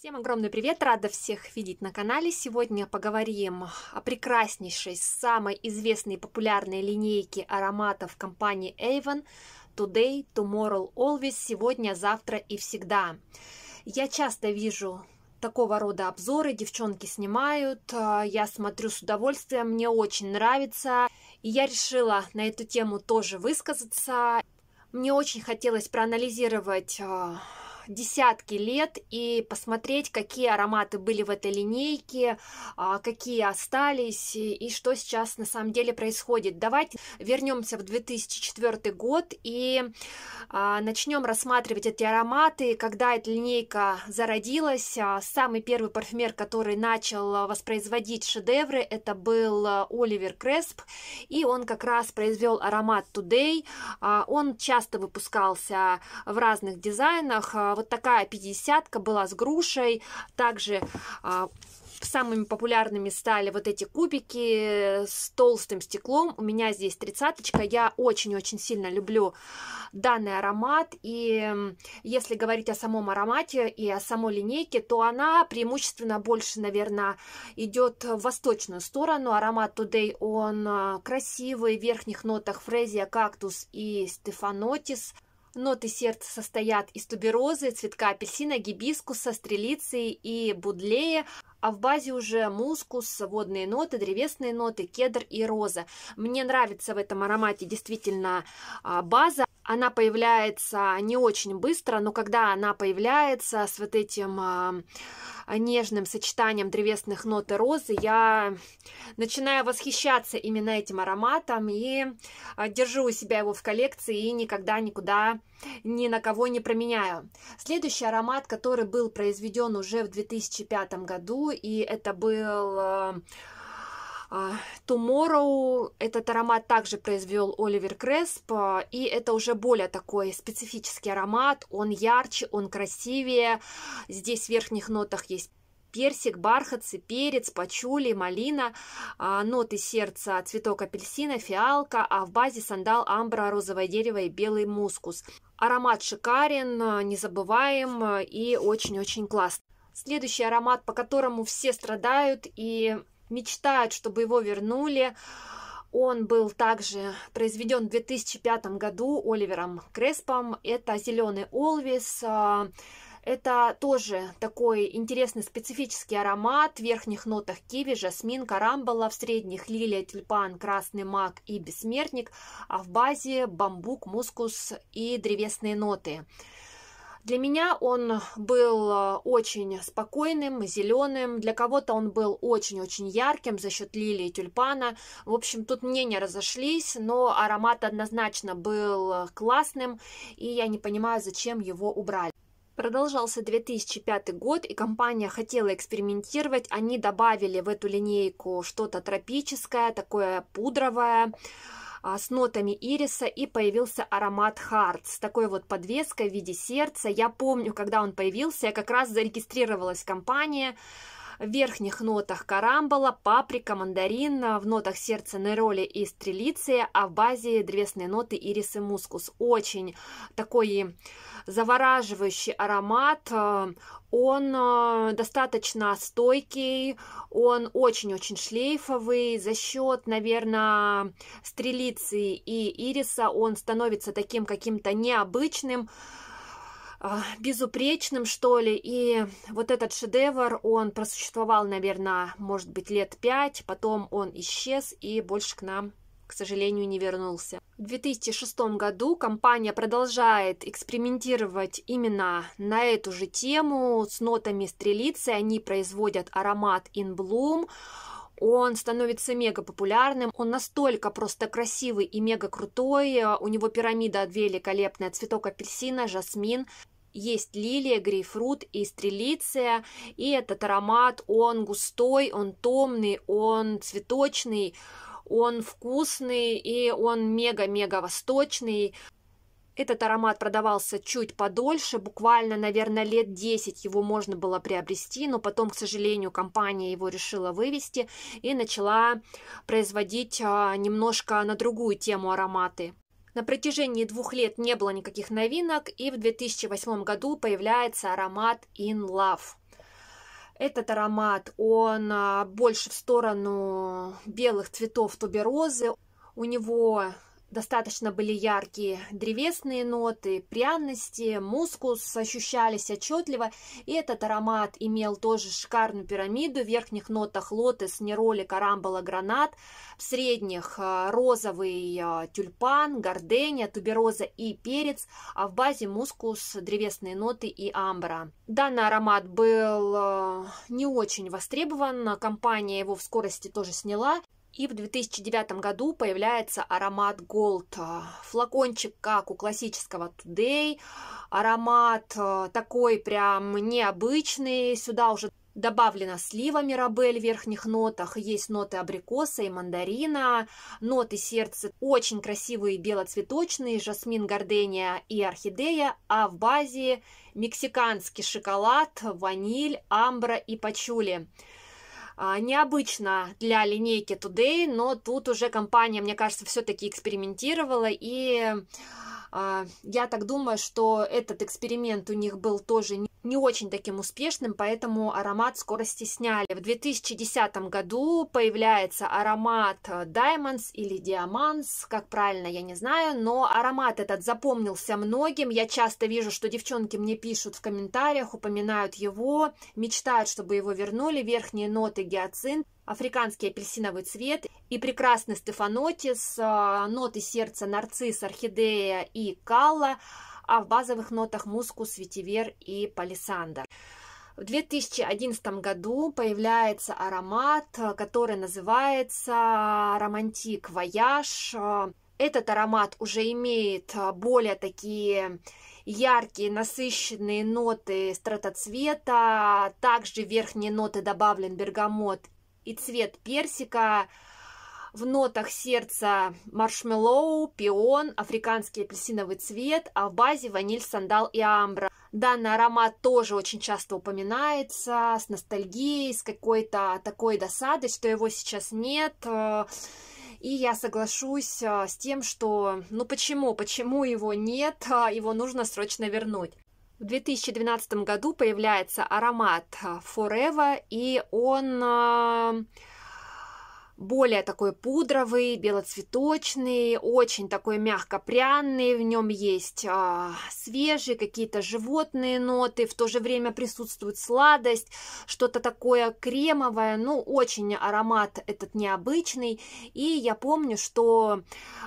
Всем огромный привет! Рада всех видеть на канале. Сегодня поговорим о прекраснейшей, самой известной и популярной линейке ароматов компании Avon Today, Tomorrow, Always, сегодня, завтра и всегда. Я часто вижу такого рода обзоры, девчонки снимают, э, я смотрю с удовольствием, мне очень нравится. И я решила на эту тему тоже высказаться. Мне очень хотелось проанализировать э, десятки лет и посмотреть, какие ароматы были в этой линейке, а, какие остались и что сейчас на самом деле происходит. Давайте вернемся в 2004 год и а, начнем рассматривать эти ароматы, когда эта линейка зародилась. А, самый первый парфюмер, который начал воспроизводить шедевры, это был Оливер Кресп, и он как раз произвел аромат Today. Он часто выпускался в разных дизайнах. Вот такая пятидесятка была с грушей. Также а, самыми популярными стали вот эти кубики с толстым стеклом. У меня здесь тридцаточка. Я очень-очень сильно люблю данный аромат. И если говорить о самом аромате и о самой линейке, то она преимущественно больше, наверное, идет в восточную сторону. Аромат Today, он а, красивый, в верхних нотах фрезия, кактус и стефанотис – Ноты сердца состоят из туберозы, цветка апельсина, гибискуса, стрелицы и будлея, а в базе уже мускус, водные ноты, древесные ноты, кедр и роза. Мне нравится в этом аромате действительно а, база она появляется не очень быстро, но когда она появляется с вот этим а, нежным сочетанием древесных нот и розы, я начинаю восхищаться именно этим ароматом и а, держу у себя его в коллекции и никогда никуда ни на кого не променяю. Следующий аромат, который был произведен уже в 2005 году, и это был а, а, Tomorrow этот аромат также произвел Оливер Кресп, и это уже более такой специфический аромат, он ярче, он красивее, здесь в верхних нотах есть персик, бархатцы, перец, пачули, малина, а, ноты сердца, цветок апельсина, фиалка, а в базе сандал, амбра, розовое дерево и белый мускус. Аромат шикарен, незабываем и очень-очень классный. Следующий аромат, по которому все страдают и мечтает, чтобы его вернули. Он был также произведен в 2005 году Оливером Креспом. Это «Зеленый Олвис». А, это тоже такой интересный специфический аромат. В верхних нотах киви, жасмин, карамбола, в средних лилия, тюльпан, красный мак и бессмертник, а в базе бамбук, мускус и древесные ноты. Для меня он был э, очень спокойным, зеленым. Для кого-то он был очень-очень ярким за счет лилии и тюльпана. В общем, тут мнения разошлись, но аромат однозначно был э, классным, и я не понимаю, зачем его убрали. Продолжался 2005 год, и компания хотела экспериментировать. Они добавили в эту линейку что-то тропическое, такое пудровое. А, с нотами ириса и появился аромат Харт с такой вот подвеской в виде сердца. Я помню, когда он появился, я как раз зарегистрировалась в компании, в верхних нотах карамбола, паприка, мандарин, в нотах сердца нероли и стрелиция, а в базе древесные ноты ирис и мускус. Очень такой завораживающий аромат. Э, он э, достаточно стойкий, он очень-очень шлейфовый. За счет, наверное, стрелицы и ириса он становится таким каким-то необычным э, безупречным, что ли, и вот этот шедевр, он просуществовал, наверное, может быть, лет пять, потом он исчез и больше к нам, к сожалению, не вернулся. В 2006 году компания продолжает экспериментировать именно на эту же тему с нотами стрелицы. Они производят аромат In Bloom. Он становится мега популярным, он настолько просто красивый и мега крутой. У него пирамида великолепная, цветок апельсина, жасмин есть лилия, грейпфрут и стрелиция. И этот аромат, он густой, он томный, он цветочный, он вкусный и он мега-мега восточный. Этот аромат продавался чуть подольше, буквально, наверное, лет 10 его можно было приобрести, но потом, к сожалению, компания его решила вывести и начала производить а, немножко на другую тему ароматы. На протяжении двух лет не было никаких новинок, и в 2008 году появляется аромат In Love. Этот аромат, он а, больше в сторону белых цветов туберозы. У него Достаточно были яркие древесные ноты, пряности, мускус ощущались отчетливо, и этот аромат имел тоже шикарную пирамиду. В верхних нотах лотос, нероли, карамбола, гранат, в средних э, розовый э, тюльпан, гордения, тубероза и перец, а в базе мускус, древесные ноты и амбра. Данный аромат был э, не очень востребован, компания его в скорости тоже сняла, и в 2009 году появляется аромат Gold. Флакончик, как у классического Today. Аромат э, такой прям необычный. Сюда уже добавлено слива Мирабель в верхних нотах, есть ноты абрикоса и мандарина, ноты сердца очень красивые белоцветочные, жасмин, гордения и орхидея, а в базе мексиканский шоколад, ваниль, амбра и пачули. А, необычно для линейки Today, но тут уже компания, мне кажется, все-таки экспериментировала и а, я так думаю, что этот эксперимент у них был тоже не очень таким успешным, поэтому аромат скорости сняли. В 2010 году появляется аромат э, Diamonds или Diamonds, как правильно, я не знаю, но аромат этот запомнился многим. Я часто вижу, что девчонки мне пишут в комментариях, упоминают его, мечтают, чтобы его вернули, верхние ноты гиацинт африканский апельсиновый цвет и прекрасный стефанотис, э, ноты сердца, нарцисс, орхидея и калла, а в базовых нотах мускус, ветивер и палисандр. В 2011 году появляется аромат, э, который называется э, «Романтик Вояж». Этот аромат уже имеет более такие яркие, насыщенные ноты стратоцвета, также в верхние ноты добавлен бергамот и цвет персика, в нотах сердца маршмеллоу, пион, африканский апельсиновый цвет, а в базе ваниль, сандал и амбра. Данный аромат тоже очень часто упоминается с ностальгией, с какой-то такой досадой, что его сейчас нет. И я соглашусь э, с тем, что ну почему, почему его нет, э, его нужно срочно вернуть. В 2012 году появляется аромат э, Forever, и он э, более такой пудровый, белоцветочный, очень такой мягко-пряный, в нем есть а, свежие какие-то животные ноты, в то же время присутствует сладость, что-то такое кремовое, ну, очень аромат этот необычный, и я помню, что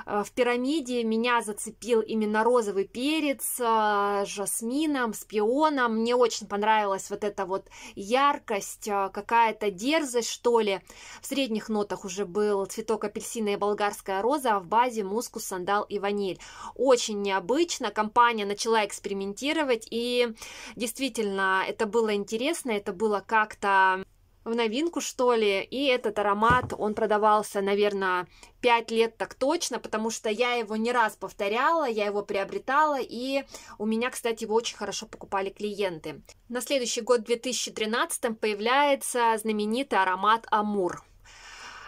э, в пирамиде меня зацепил именно розовый перец а, с жасмином, с пионом, мне очень понравилась вот эта вот яркость, а, какая-то дерзость, что ли, в средних нотах уже был цветок апельсина и болгарская роза, а в базе мускус, сандал и ваниль. Очень необычно, компания начала экспериментировать, и действительно это было интересно, это было как-то в новинку, что ли, и этот аромат, он продавался, наверное, 5 лет так точно, потому что я его не раз повторяла, я его приобретала, и у меня, кстати, его очень хорошо покупали клиенты. На следующий год, 2013, появляется знаменитый аромат «Амур».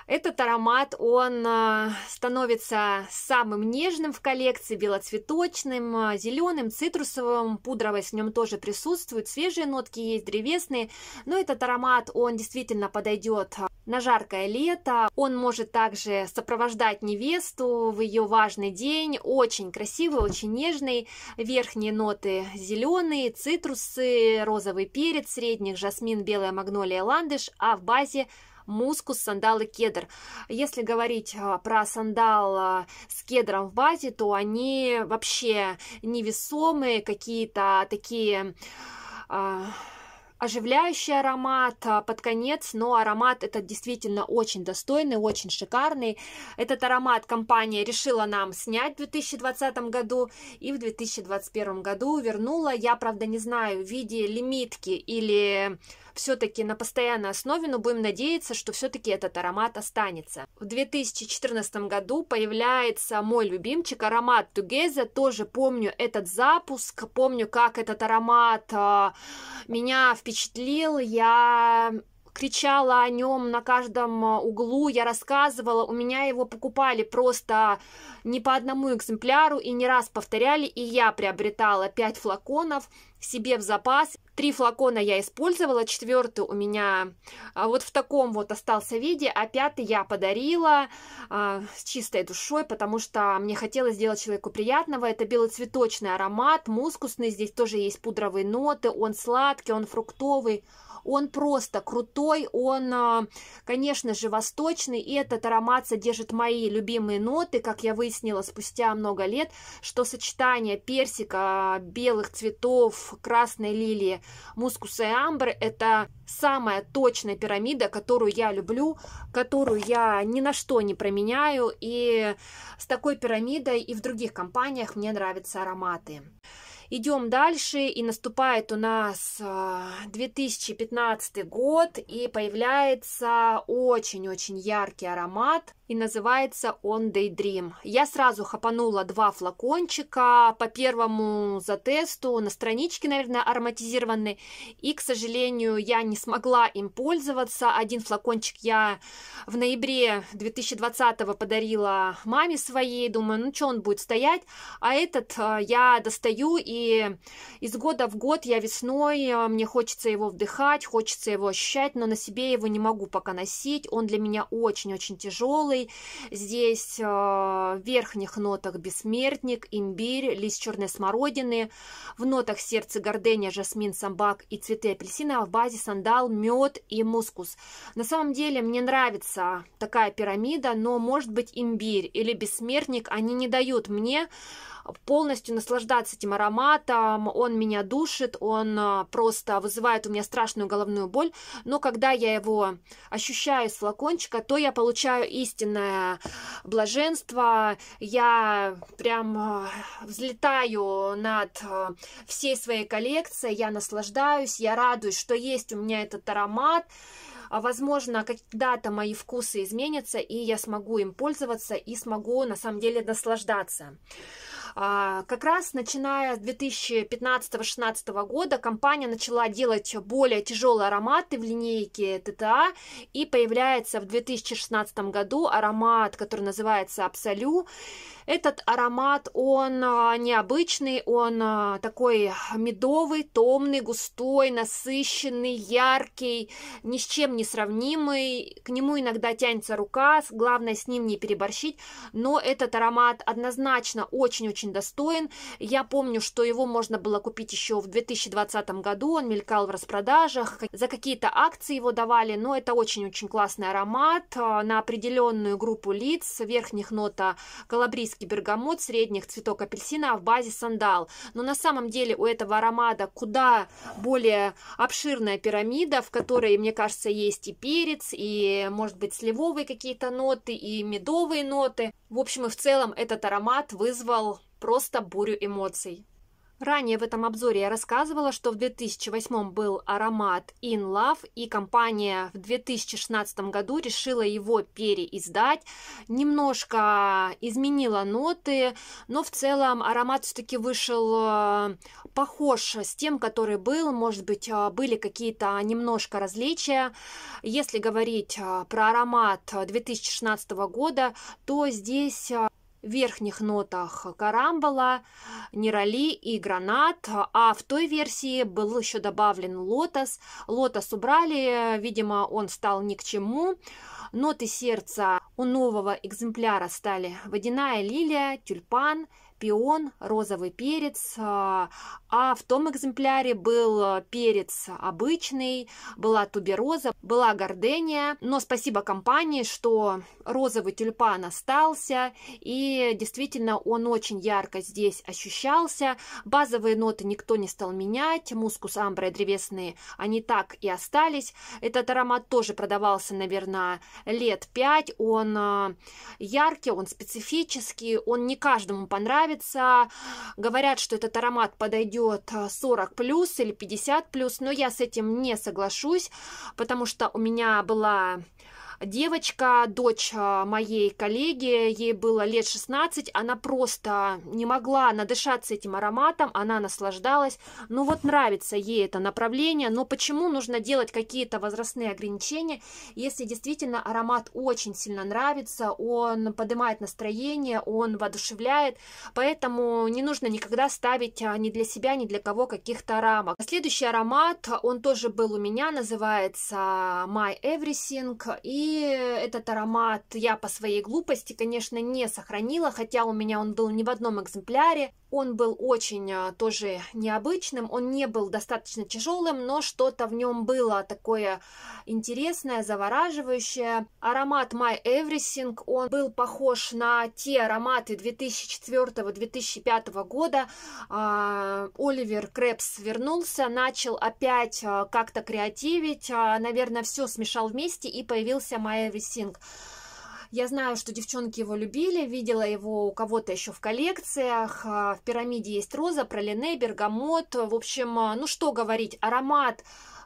Этот аромат, он а, становится самым нежным в коллекции, белоцветочным, а, зеленым, цитрусовым, пудровость в нем тоже присутствует, свежие нотки есть, древесные, но этот аромат, он действительно подойдет а, на жаркое лето, он может также сопровождать невесту в ее важный день, очень красивый, очень нежный, верхние ноты зеленые, цитрусы, розовый перец, средних жасмин, белая магнолия, ландыш, а в базе мускус, сандал и кедр. Если говорить а, про сандал а, с кедром в базе, то они вообще невесомые, какие-то такие а, оживляющий аромат под конец, но аромат этот действительно очень достойный, очень шикарный. Этот аромат компания решила нам снять в 2020 году и в 2021 году вернула. Я, правда, не знаю, в виде лимитки или все-таки на постоянной основе, но будем надеяться, что все-таки этот аромат останется. В 2014 году появляется мой любимчик аромат Тугеза, тоже помню этот запуск, помню, как этот аромат а, меня впечатлил, я кричала о нем на каждом а, углу, я рассказывала, у меня его покупали просто не по одному экземпляру и не раз повторяли, и я приобретала 5 флаконов себе в запас. Три флакона я использовала, четвертый у меня а, вот в таком вот остался виде, а пятый я подарила э, с чистой душой, потому что мне хотелось сделать человеку приятного. Это белоцветочный аромат, мускусный, здесь тоже есть пудровые ноты, он сладкий, он фруктовый, он просто крутой, он, а, конечно же, восточный, и этот аромат содержит мои любимые ноты, как я выяснила спустя много лет, что сочетание персика, белых цветов, красной лилии, мускуса и амбры – это самая точная пирамида, которую я люблю, которую я ни на что не променяю, и с такой пирамидой и в других компаниях мне нравятся ароматы. Идем дальше, и наступает у нас 2015 а, год, и появляется очень-очень яркий аромат, и называется он Daydream. Я сразу хапанула два флакончика, по первому за тесту, на страничке, наверное, ароматизированы, и, к сожалению, я не смогла им пользоваться. Один флакончик я в ноябре 2020 подарила маме своей, думаю, ну что он будет стоять, а этот а, я достаю и и из года в год я весной, э, мне хочется его вдыхать, хочется его ощущать, но на себе его не могу пока носить, он для меня очень-очень тяжелый, здесь в э, верхних нотах бессмертник, имбирь, лист черной смородины, в нотах сердце гордения, жасмин, самбак и цветы апельсина, а в базе сандал, мед и мускус. На самом деле мне нравится такая пирамида, но может быть имбирь или бессмертник, они не дают мне полностью наслаждаться этим ароматом, он меня душит, он а, просто вызывает у меня страшную головную боль, но когда я его ощущаю с флакончика, то я получаю истинное блаженство, я прям а, взлетаю над а, всей своей коллекцией, я наслаждаюсь, я радуюсь, что есть у меня этот аромат, возможно, когда-то мои вкусы изменятся, и я смогу им пользоваться, и смогу на самом деле наслаждаться. А, как раз начиная с 2015-2016 года компания начала делать более тяжелые ароматы в линейке ТТА и появляется в 2016 году аромат, который называется Абсолю. Этот аромат, он а, необычный, он а, такой медовый, томный, густой, насыщенный, яркий, ни с чем не сравнимый. К нему иногда тянется рука, главное с ним не переборщить, но этот аромат однозначно очень-очень очень достоин. Я помню, что его можно было купить еще в 2020 году, он мелькал в распродажах, за какие-то акции его давали, но это очень-очень классный аромат а, на определенную группу лиц, верхних нота калабрийский бергамот, средних цветок апельсина, а в базе сандал. Но на самом деле у этого аромата куда более обширная пирамида, в которой, мне кажется, есть и перец, и, может быть, сливовые какие-то ноты, и медовые ноты. В общем, и в целом этот аромат вызвал просто бурю эмоций. Ранее в этом обзоре я рассказывала, что в 2008 был аромат In Love, и компания в 2016 году решила его переиздать, немножко изменила ноты, но в целом аромат все-таки вышел э, похож с тем, который был, может быть, э, были какие-то немножко различия. Если говорить э, про аромат 2016 года, то здесь верхних нотах карамбола, нерали и гранат, а в той версии был еще добавлен лотос. Лотос убрали, видимо, он стал ни к чему. Ноты сердца у нового экземпляра стали водяная лилия, тюльпан – шпион, розовый перец, а, а в том экземпляре был а, перец обычный, была тубероза, была гордения. Но спасибо компании, что розовый тюльпан остался, и действительно он очень ярко здесь ощущался. Базовые ноты никто не стал менять, мускус, амбра и древесные, они так и остались. Этот аромат тоже продавался, наверное, лет 5, он а, яркий, он специфический, он не каждому понравится, нравится. Говорят, что этот аромат подойдет 40 а, плюс или 50 плюс, но я с этим не соглашусь, потому что у меня была девочка, дочь а, моей коллеги, ей было лет 16, она просто не могла надышаться этим ароматом, она наслаждалась. Ну вот нравится ей это направление, но почему нужно делать какие-то возрастные ограничения, если действительно аромат очень сильно нравится, он поднимает настроение, он воодушевляет, поэтому не нужно никогда ставить а, ни для себя, ни для кого каких-то рамок. Следующий аромат, он тоже был у меня, называется My Everything, и этот аромат я по своей глупости, конечно, не сохранила, хотя у меня он был не в одном экземпляре. Он был очень а, тоже необычным, он не был достаточно тяжелым, но что-то в нем было такое интересное, завораживающее. Аромат My Everything, он был похож на те ароматы 2004-2005 года. А, Оливер Крепс вернулся, начал опять а, как-то креативить, наверное, все смешал вместе и появился снялся Майя Висинг. Я знаю, что девчонки его любили, видела его у кого-то еще в коллекциях. А, в пирамиде есть роза, пролине, бергамот. В общем, а, ну что говорить, аромат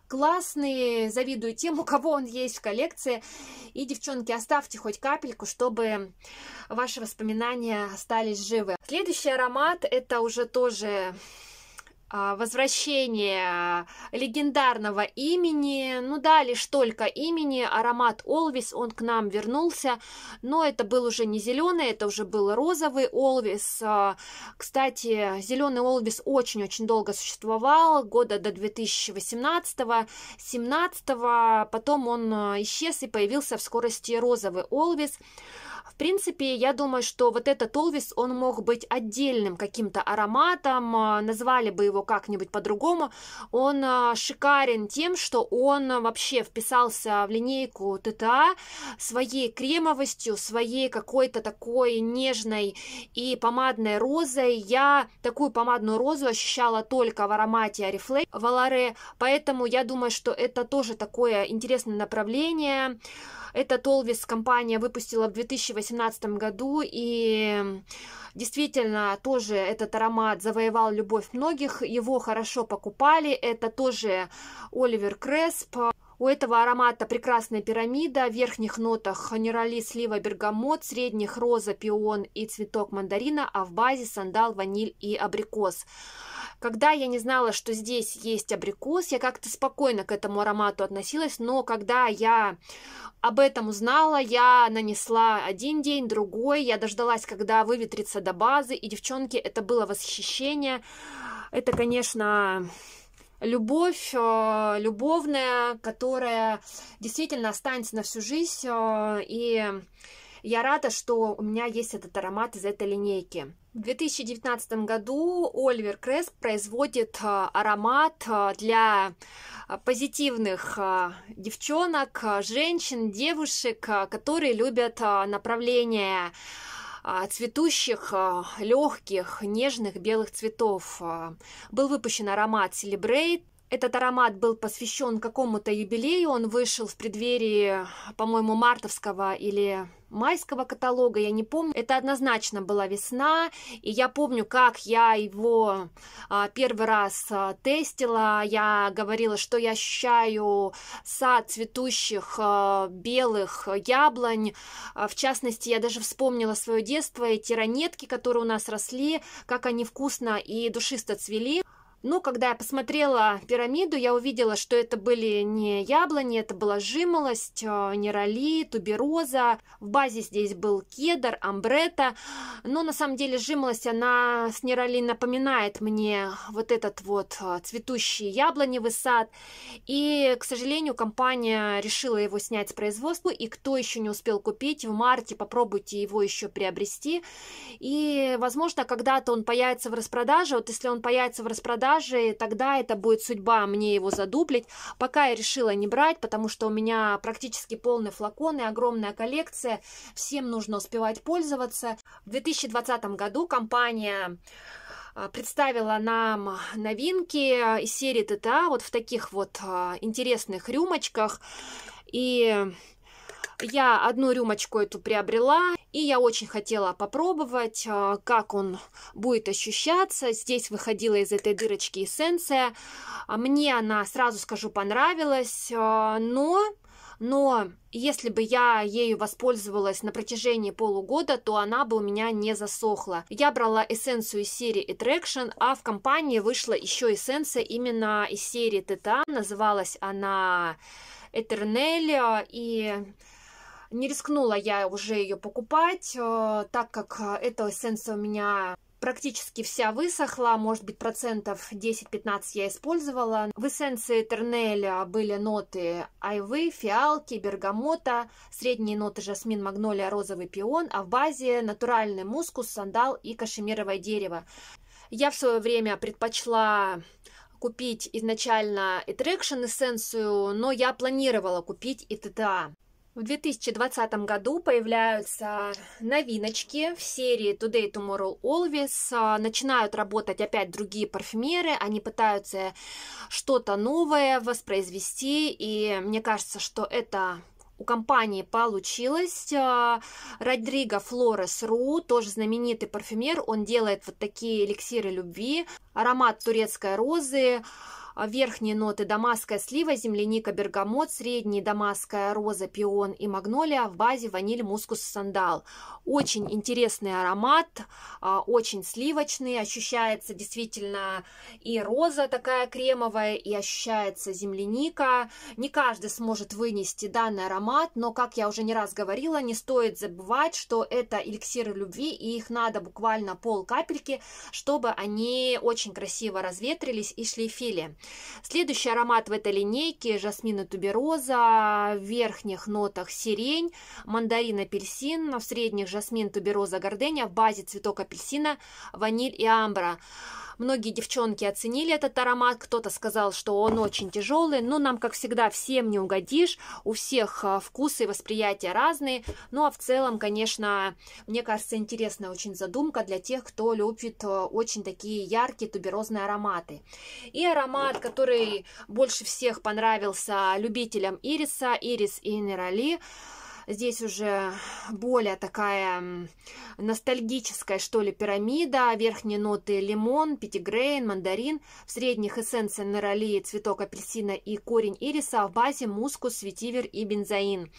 классный, завидую тем, у кого он есть в коллекции. И, девчонки, оставьте хоть капельку, чтобы ваши воспоминания остались живы. Следующий аромат, это уже тоже а, возвращение легендарного имени, ну да, лишь только имени, аромат Олвис, он к нам вернулся, но это был уже не зеленый, это уже был розовый Олвис. А, кстати, зеленый Олвис очень-очень долго существовал, года до 2018-2017, потом он а, исчез и появился в скорости розовый Олвис принципе, я думаю, что вот этот Олвис, он мог быть отдельным каким-то ароматом, а, назвали бы его как-нибудь по-другому. Он а, шикарен тем, что он а, вообще вписался в линейку ТТА своей кремовостью, своей какой-то такой нежной и помадной розой. Я такую помадную розу ощущала только в аромате Арифлей Валаре, поэтому я думаю, что это тоже такое интересное направление. Этот Олвис компания выпустила в 2018 2018 году, и действительно тоже этот аромат завоевал любовь многих, его хорошо покупали, это тоже Оливер Кресп. У этого аромата прекрасная пирамида, в верхних нотах нейроли, слива, бергамот, средних роза, пион и цветок мандарина, а в базе сандал, ваниль и абрикос. Когда я не знала, что здесь есть абрикос, я как-то спокойно к этому аромату относилась, но когда я об этом узнала, я нанесла один день, другой, я дождалась, когда выветрится до базы, и, девчонки, это было восхищение. Это, конечно, любовь э, любовная, которая действительно останется на всю жизнь, э, и я рада, что у меня есть этот аромат из этой линейки. В 2019 году Оливер Кресп производит а, аромат а, для а, позитивных девчонок, женщин, девушек, которые любят направление цветущих, легких, нежных белых цветов. Был выпущен аромат Celebrate, этот аромат был посвящен какому-то юбилею, он вышел в преддверии, по-моему, мартовского или майского каталога, я не помню. Это однозначно была весна, и я помню, как я его а, первый раз а, тестила. Я говорила, что я ощущаю сад цветущих а, белых яблонь. В частности, я даже вспомнила свое детство и тиранетки, которые у нас росли, как они вкусно и душисто цвели. Но ну, когда я посмотрела пирамиду, я увидела, что это были не яблони, это была жимолость, э, нерали, тубероза. В базе здесь был кедр, амбрета. Но на самом деле жимолость, она с нерали напоминает мне вот этот вот э, цветущий яблоневый сад. И, к сожалению, компания решила его снять с производства. И кто еще не успел купить, в марте попробуйте его еще приобрести. И, возможно, когда-то он появится в распродаже. Вот если он появится в распродаже, даже тогда это будет судьба мне его задуплить. Пока я решила не брать, потому что у меня практически полный флакон и огромная коллекция. Всем нужно успевать пользоваться. В 2020 году компания а, представила нам новинки из серии ТТА вот в таких вот а, интересных рюмочках. И я одну рюмочку эту приобрела, и я очень хотела попробовать, а, как он будет ощущаться. Здесь выходила из этой дырочки эссенция. А мне она, сразу скажу, понравилась, а, но... Но если бы я ею воспользовалась на протяжении полугода, то она бы у меня не засохла. Я брала эссенцию из серии Attraction, а в компании вышла еще эссенция именно из серии Титан. Называлась она Этернелия и не рискнула я уже ее покупать, э, так как э, эта эссенция у меня практически вся высохла, может быть процентов 10-15 я использовала. В эссенции Тернеля были ноты айвы, фиалки, бергамота, средние ноты жасмин, магнолия, розовый пион, а в базе натуральный мускус, сандал и кашемировое дерево. Я в свое время предпочла купить изначально Attraction эссенцию, но я планировала купить и ТТА. В 2020 году появляются новиночки в серии Today, Tomorrow, Always. А, начинают работать опять другие парфюмеры, они пытаются что-то новое воспроизвести, и мне кажется, что это у компании получилось. А, Родриго Флорес Ру, тоже знаменитый парфюмер, он делает вот такие эликсиры любви, аромат турецкой розы, а верхние ноты дамасская слива, земляника, бергамот, средние дамасская роза, пион и магнолия, в базе ваниль, мускус, сандал. Очень интересный аромат, а, очень сливочный, ощущается действительно и роза такая кремовая, и ощущается земляника. Не каждый сможет вынести данный аромат, но, как я уже не раз говорила, не стоит забывать, что это эликсиры любви, и их надо буквально пол капельки, чтобы они очень красиво разветрились и шлифили. Следующий аромат в этой линейке – жасмин и тубероза, в верхних нотах сирень, мандарин апельсин, в средних жасмин тубероза гордения, в базе цветок апельсина, ваниль и амбра. Многие девчонки оценили этот аромат, кто-то сказал, что он очень тяжелый, но нам, как всегда, всем не угодишь, у всех а, вкусы и восприятия разные, ну а в целом, конечно, мне кажется, интересная очень задумка для тех, кто любит а, очень такие яркие туберозные ароматы. И аромат аромат, который больше всех понравился любителям ириса, ирис и нерали. Здесь уже более такая ностальгическая, что ли, пирамида. Верхние ноты лимон, пятигрейн, мандарин. В средних эссенция нерали, цветок апельсина и корень ириса. А в базе мускус, светивер и бензоин.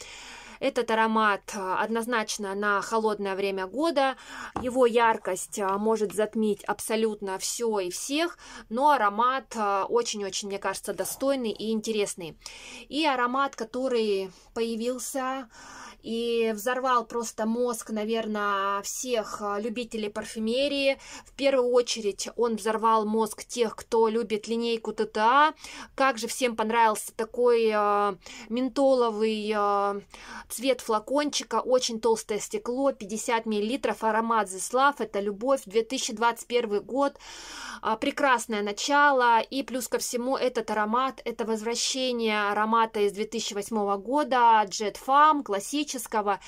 Этот аромат э, однозначно на холодное время года. Его яркость э, может затмить абсолютно все и всех, но аромат э, очень-очень, мне кажется, достойный и интересный. И аромат, который появился и взорвал просто мозг, наверное, всех любителей парфюмерии. В первую очередь он взорвал мозг тех, кто любит линейку ТТА. Как же всем понравился такой э, ментоловый э, Цвет флакончика, очень толстое стекло, 50 мл, аромат Зислав, это любовь, 2021 год, а, прекрасное начало, и плюс ко всему этот аромат, это возвращение аромата из 2008 года, Jet Farm, классического,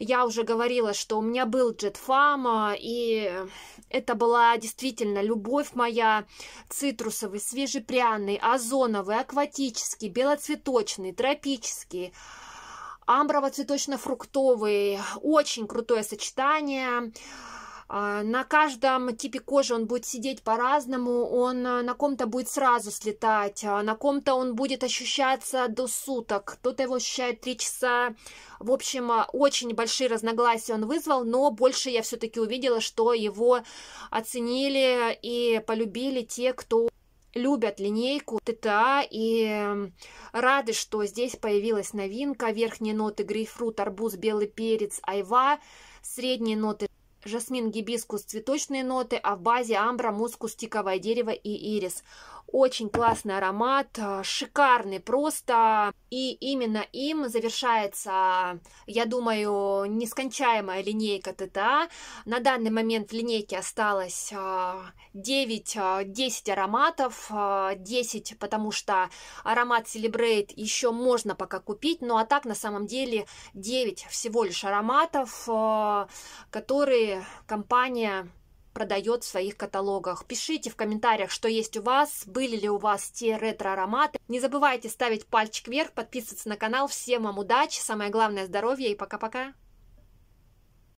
я уже говорила, что у меня был jet джетфам, и это была действительно любовь моя, цитрусовый, свежепряный, озоновый, акватический, белоцветочный, тропический, амброво-цветочно-фруктовый. Очень крутое сочетание. А, на каждом типе кожи он будет сидеть по-разному, он а, на ком-то будет сразу слетать, а на ком-то он будет ощущаться до суток, кто-то его ощущает 3 часа. В общем, очень большие разногласия он вызвал, но больше я все-таки увидела, что его оценили и полюбили те, кто любят линейку ТТА и эм, рады, что здесь появилась новинка. Верхние ноты грейпфрут, арбуз, белый перец, айва, средние ноты жасмин, гибискус, цветочные ноты, а в базе амбра, мускус, тиковое дерево и ирис. Очень классный аромат, э, шикарный просто. И именно им завершается, я думаю, нескончаемая линейка ТТА. На данный момент в линейке осталось 9-10 э, э, ароматов. 10, потому что аромат Celebrate еще можно пока купить. Ну а так на самом деле 9 всего лишь ароматов, которые компания продает в своих каталогах. Пишите в комментариях, что есть у вас, были ли у вас те ретро-ароматы. Не забывайте ставить пальчик вверх, подписываться на канал. Всем вам удачи, самое главное здоровье и пока-пока!